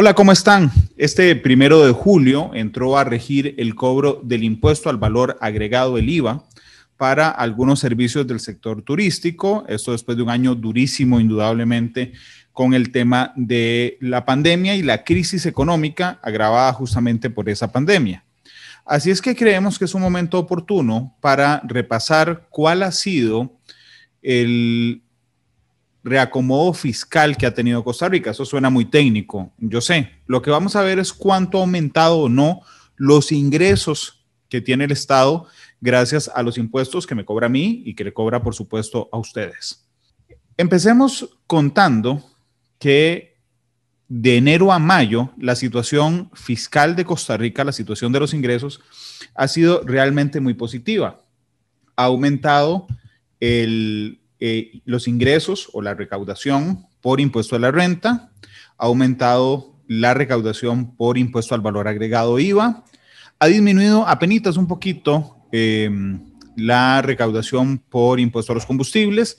Hola, ¿cómo están? Este primero de julio entró a regir el cobro del impuesto al valor agregado, del IVA, para algunos servicios del sector turístico. Esto después de un año durísimo, indudablemente, con el tema de la pandemia y la crisis económica agravada justamente por esa pandemia. Así es que creemos que es un momento oportuno para repasar cuál ha sido el reacomodo fiscal que ha tenido Costa Rica. Eso suena muy técnico, yo sé. Lo que vamos a ver es cuánto ha aumentado o no los ingresos que tiene el Estado gracias a los impuestos que me cobra a mí y que le cobra, por supuesto, a ustedes. Empecemos contando que de enero a mayo la situación fiscal de Costa Rica, la situación de los ingresos, ha sido realmente muy positiva. Ha aumentado el eh, los ingresos o la recaudación por impuesto a la renta, ha aumentado la recaudación por impuesto al valor agregado IVA, ha disminuido apenas un poquito em, la recaudación por impuesto a los combustibles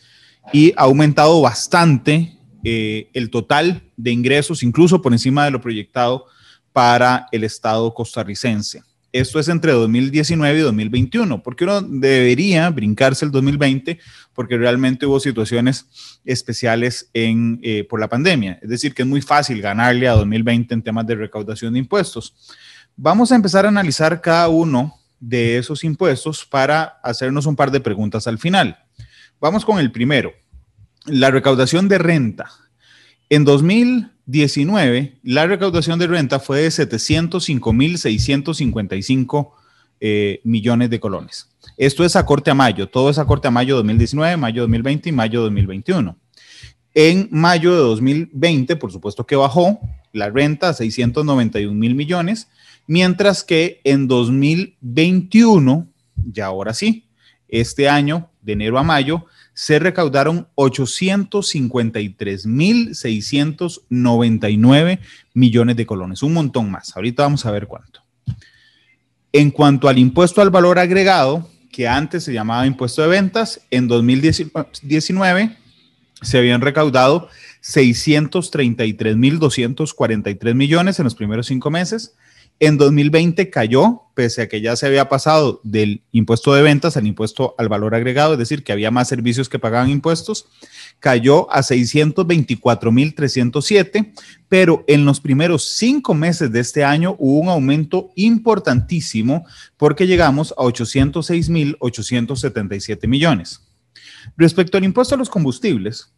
y ha aumentado bastante eh, el total de ingresos, incluso por encima de lo proyectado para el Estado costarricense. Esto es entre 2019 y 2021, porque uno debería brincarse el 2020 porque realmente hubo situaciones especiales eh, por la pandemia. Es decir, que es muy fácil ganarle a 2020 en temas de recaudación de impuestos. Vamos a empezar a analizar cada uno de esos impuestos para hacernos un par de preguntas al final. Vamos con el primero. La recaudación de renta en 2019, la recaudación de renta fue de 705.655 eh, millones de colones. Esto es a corte a mayo, todo es a corte a mayo 2019, mayo 2020 y mayo 2021. En mayo de 2020, por supuesto que bajó la renta a 691 mil millones, mientras que en 2021, ya ahora sí, este año, de enero a mayo, se recaudaron 853.699 millones de colones, un montón más. Ahorita vamos a ver cuánto. En cuanto al impuesto al valor agregado, que antes se llamaba impuesto de ventas, en 2019 se habían recaudado 633.243 millones en los primeros cinco meses. En 2020 cayó, pese a que ya se había pasado del impuesto de ventas al impuesto al valor agregado, es decir, que había más servicios que pagaban impuestos, cayó a 624.307, pero en los primeros cinco meses de este año hubo un aumento importantísimo porque llegamos a 806.877 millones. Respecto al impuesto a los combustibles,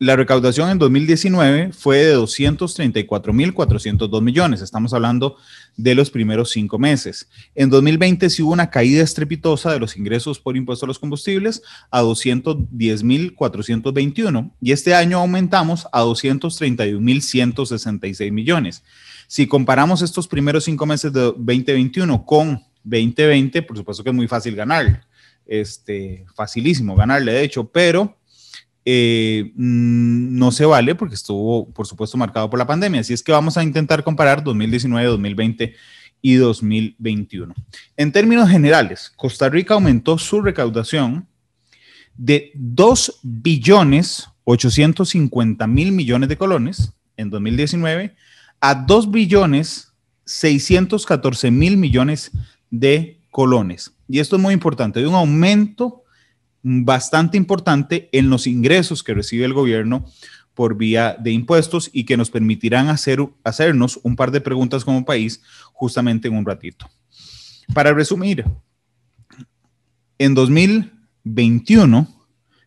la recaudación en 2019 fue de 234.402 millones. Estamos hablando de los primeros cinco meses. En 2020 sí hubo una caída estrepitosa de los ingresos por impuestos a los combustibles a 210.421 y este año aumentamos a 231.166 millones. Si comparamos estos primeros cinco meses de 2021 con 2020, por supuesto que es muy fácil ganar. Este, facilísimo ganarle, de hecho, pero eh, mm, no se vale porque estuvo, por supuesto, marcado por la pandemia. Así es que vamos a intentar comparar 2019, 2020 y 2021. En términos generales, Costa Rica aumentó su recaudación de 2 billones 850 mil millones de colones en 2019 a 2 billones 614 mil millones de colones. Y esto es muy importante, de un aumento bastante importante en los ingresos que recibe el gobierno por vía de impuestos y que nos permitirán hacer, hacernos un par de preguntas como país justamente en un ratito. Para resumir, en 2021,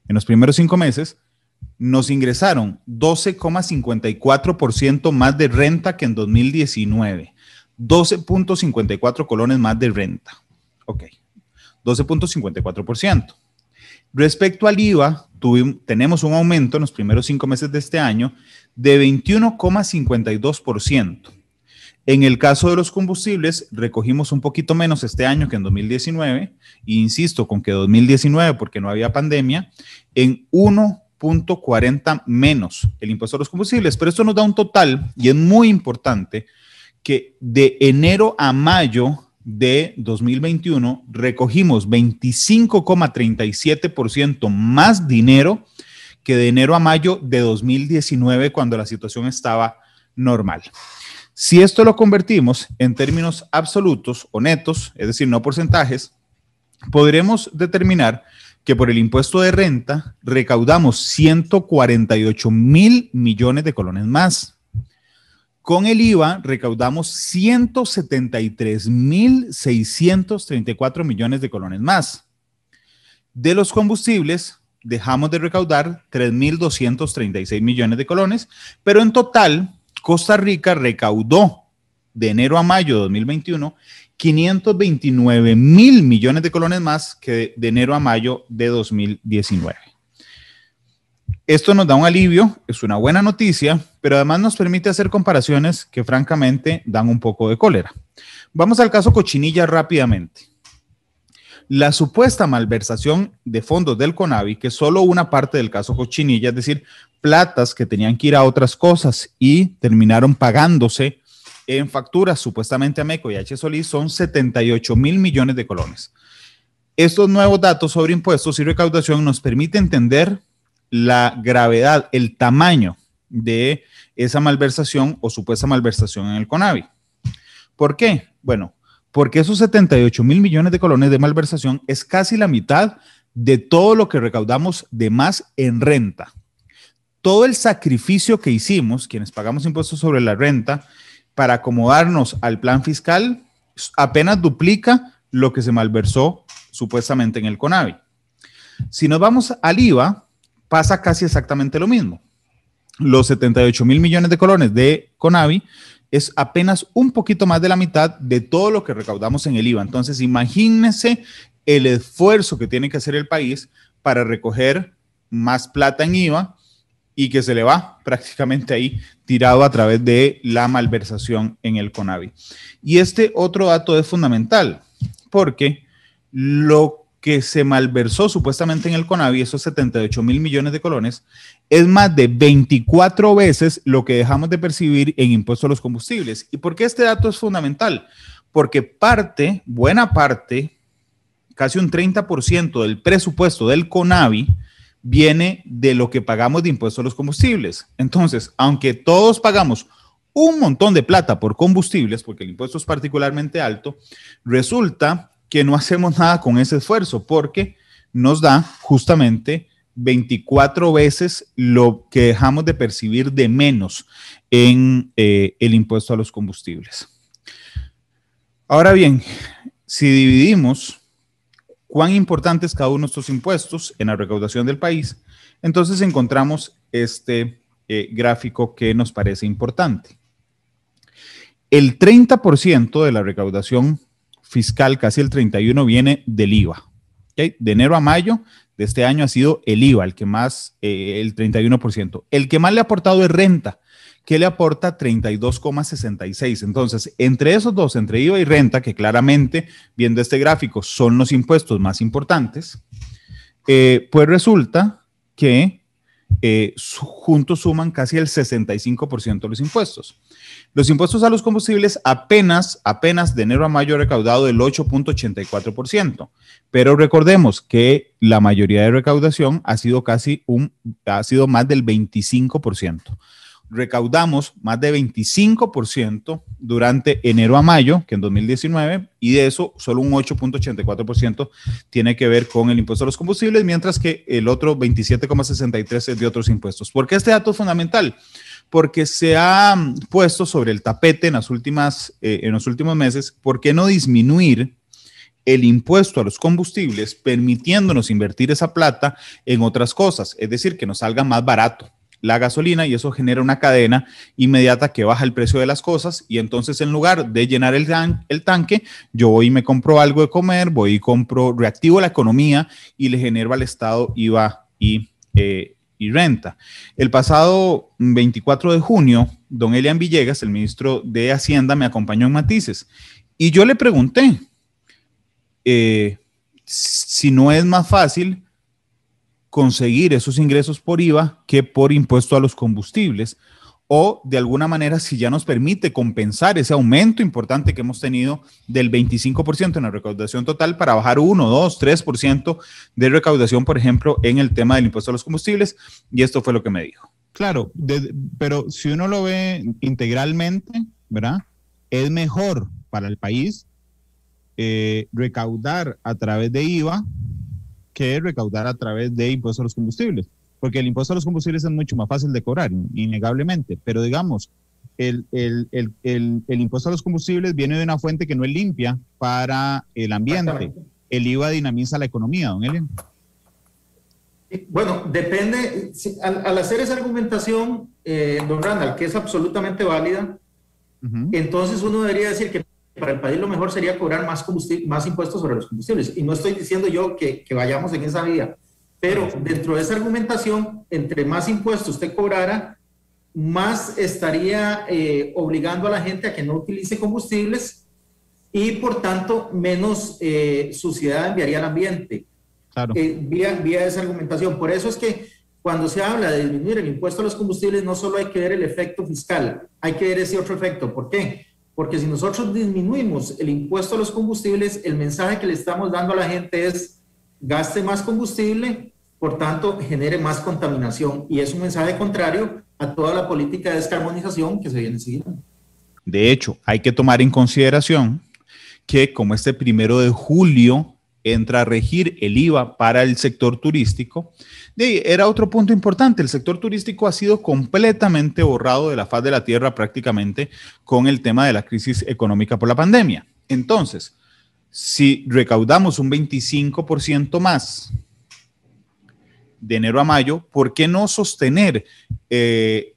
en los primeros cinco meses, nos ingresaron 12,54% más de renta que en 2019. 12.54 colones más de renta. Ok, 12.54%. Respecto al IVA, tenemos un aumento en los primeros cinco meses de este año de 21,52%. En el caso de los combustibles, recogimos un poquito menos este año que en 2019, e insisto con que 2019, porque no había pandemia, en 1.40 menos el impuesto a los combustibles. Pero esto nos da un total, y es muy importante, que de enero a mayo de 2021 recogimos 25,37% más dinero que de enero a mayo de 2019 cuando la situación estaba normal. Si esto lo convertimos en términos absolutos o netos, es decir, no porcentajes, podremos determinar que por el impuesto de renta recaudamos 148 mil millones de colones más. Con el IVA recaudamos 173.634 millones de colones más. De los combustibles, dejamos de recaudar 3.236 millones de colones, pero en total, Costa Rica recaudó de enero a mayo de 2021 529 mil millones de colones más que de enero a mayo de 2019. Esto nos da un alivio, es una buena noticia, pero además nos permite hacer comparaciones que francamente dan un poco de cólera. Vamos al caso Cochinilla rápidamente. La supuesta malversación de fondos del CONAVI, que es solo una parte del caso Cochinilla, es decir, platas que tenían que ir a otras cosas y terminaron pagándose en facturas supuestamente a MECO y H. Solís, son 78 mil millones de colones. Estos nuevos datos sobre impuestos y recaudación nos permite entender la gravedad, el tamaño de esa malversación o supuesta malversación en el CONAVI. ¿Por qué? Bueno, porque esos 78 mil millones de colones de malversación es casi la mitad de todo lo que recaudamos de más en renta. Todo el sacrificio que hicimos, quienes pagamos impuestos sobre la renta, para acomodarnos al plan fiscal, apenas duplica lo que se malversó supuestamente en el CONAVI. Si nos vamos al IVA, pasa casi exactamente lo mismo. Los 78 mil millones de colones de Conavi es apenas un poquito más de la mitad de todo lo que recaudamos en el IVA. Entonces, imagínense el esfuerzo que tiene que hacer el país para recoger más plata en IVA y que se le va prácticamente ahí tirado a través de la malversación en el CONAVI. Y este otro dato es fundamental porque lo que se malversó supuestamente en el CONAVI, esos 78 mil millones de colones, es más de 24 veces lo que dejamos de percibir en impuestos a los combustibles. ¿Y por qué este dato es fundamental? Porque parte, buena parte, casi un 30% del presupuesto del CONAVI viene de lo que pagamos de impuestos a los combustibles. Entonces, aunque todos pagamos un montón de plata por combustibles, porque el impuesto es particularmente alto, resulta que no hacemos nada con ese esfuerzo porque nos da justamente 24 veces lo que dejamos de percibir de menos en eh, el impuesto a los combustibles. Ahora bien, si dividimos cuán importantes es cada uno de estos impuestos en la recaudación del país, entonces encontramos este eh, gráfico que nos parece importante. El 30% de la recaudación fiscal, casi el 31, viene del IVA. De enero a mayo de este año ha sido el IVA, el que más, eh, el 31%. El que más le ha aportado es renta, que le aporta 32,66. Entonces, entre esos dos, entre IVA y renta, que claramente, viendo este gráfico, son los impuestos más importantes, eh, pues resulta que eh, juntos suman casi el 65% de los impuestos. Los impuestos a los combustibles apenas, apenas de enero a mayo recaudado el 8.84%, pero recordemos que la mayoría de recaudación ha sido casi un, ha sido más del 25% recaudamos más de 25% durante enero a mayo, que en 2019, y de eso solo un 8.84% tiene que ver con el impuesto a los combustibles, mientras que el otro 27.63% es de otros impuestos. ¿Por qué este dato es fundamental? Porque se ha mm, puesto sobre el tapete en, las últimas, eh, en los últimos meses, ¿por qué no disminuir el impuesto a los combustibles, permitiéndonos invertir esa plata en otras cosas? Es decir, que nos salga más barato la gasolina y eso genera una cadena inmediata que baja el precio de las cosas y entonces en lugar de llenar el, el tanque, yo voy y me compro algo de comer, voy y compro, reactivo la economía y le genero al Estado IVA y, eh, y renta. El pasado 24 de junio, don Elian Villegas, el ministro de Hacienda, me acompañó en Matices y yo le pregunté eh, si no es más fácil conseguir esos ingresos por IVA que por impuesto a los combustibles o de alguna manera si ya nos permite compensar ese aumento importante que hemos tenido del 25% en la recaudación total para bajar 1, 2, 3% de recaudación, por ejemplo, en el tema del impuesto a los combustibles. Y esto fue lo que me dijo. Claro, pero si uno lo ve integralmente, ¿verdad? Es mejor para el país eh, recaudar a través de IVA que recaudar a través de impuestos a los combustibles, porque el impuesto a los combustibles es mucho más fácil de cobrar, innegablemente, pero digamos, el, el, impuesto a los combustibles viene de una fuente que no es limpia para el ambiente. El IVA dinamiza la economía, don Elian. Eh, bueno, depende, al, hacer esa argumentación, eh, don Randall, que es absolutamente válida, entonces uno debería decir que para el país lo mejor sería cobrar más, más impuestos sobre los combustibles. Y no estoy diciendo yo que, vayamos en esa vía, pero dentro de esa argumentación, entre más impuestos usted cobrara, más estaría eh, obligando a la gente a que no utilice combustibles y por tanto menos eh, suciedad enviaría al ambiente. Claro. Eh, vía, vía esa argumentación. Por eso es que cuando se habla de disminuir el impuesto a los combustibles, no solo hay que ver el efecto fiscal, hay que ver ese otro efecto. ¿Por qué? Porque si nosotros disminuimos el impuesto a los combustibles, el mensaje que le estamos dando a la gente es gaste más combustible, por tanto genere más contaminación. Y es un mensaje contrario a toda la política de descarbonización que se viene siguiendo. De hecho, hay que tomar en consideración que como este primero de julio entra a regir el IVA para el sector turístico. era otro punto importante, el sector turístico ha sido completamente borrado de la faz de la tierra prácticamente con el tema de la crisis económica por la pandemia. Entonces, si recaudamos un 25% más de enero a mayo, ¿por qué no sostener eh,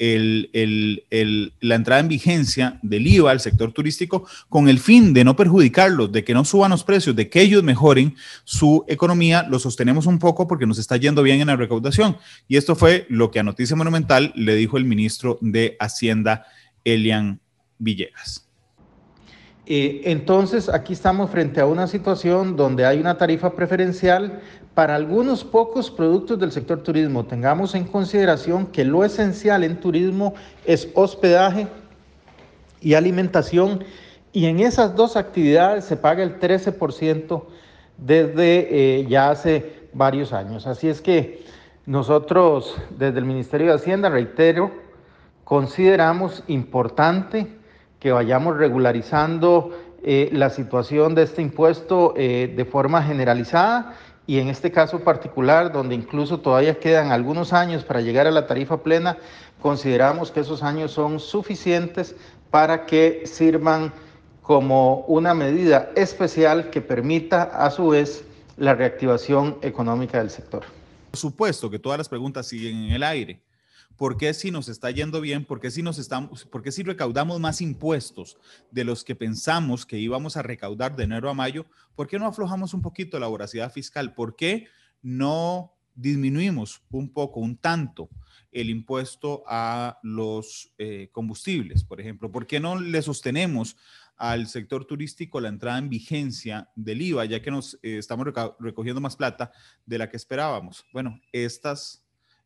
la entrada en vigencia del IVA al sector turístico con el fin de no perjudicarlos, de que no suban los precios, de que ellos mejoren su economía? Lo sostenemos un poco porque nos está yendo bien en la recaudación. Y esto fue lo que a Noticia Monumental le dijo el ministro de Hacienda, Elian Villegas. Eh, entonces, aquí estamos frente a una situación donde hay una tarifa preferencial, para algunos pocos productos del sector turismo. Tengamos en consideración que lo esencial en turismo es hospedaje y alimentación y en esas dos actividades se paga el 13% desde eh, ya hace varios años. Así es que nosotros desde el Ministerio de Hacienda, reitero, consideramos importante que vayamos regularizando eh, la situación de este impuesto eh, de forma generalizada y en este caso particular, donde incluso todavía quedan algunos años para llegar a la tarifa plena, consideramos que esos años son suficientes para que sirvan como una medida especial que permita a su vez la reactivación económica del sector. Por supuesto que todas las preguntas siguen en el aire. ¿Por qué si nos está yendo bien? ¿Por qué si, nos estamos, ¿Por qué si recaudamos más impuestos de los que pensamos que íbamos a recaudar de enero a mayo? ¿Por qué no aflojamos un poquito la voracidad fiscal? ¿Por qué no disminuimos un poco, un tanto, el impuesto a los eh, combustibles, por ejemplo? ¿Por qué no le sostenemos al sector turístico la entrada en vigencia del IVA, ya que nos eh, estamos recogiendo más plata de la que esperábamos? Bueno, estas...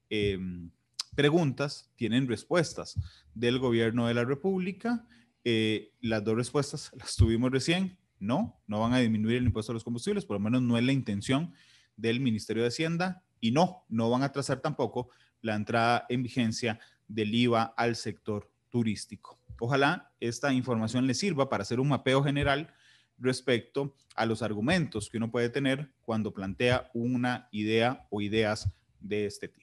Em, preguntas tienen respuestas del gobierno de la República. Eh, las dos respuestas las tuvimos recién. No, no van a disminuir el impuesto a los combustibles, por lo menos no es la intención del Ministerio de Hacienda. Y no, no van a trazar tampoco la entrada en vigencia del IVA al sector turístico. Ojalá esta información les sirva para hacer un mapeo general respecto a los argumentos que uno puede tener cuando plantea una idea o ideas de este tipo.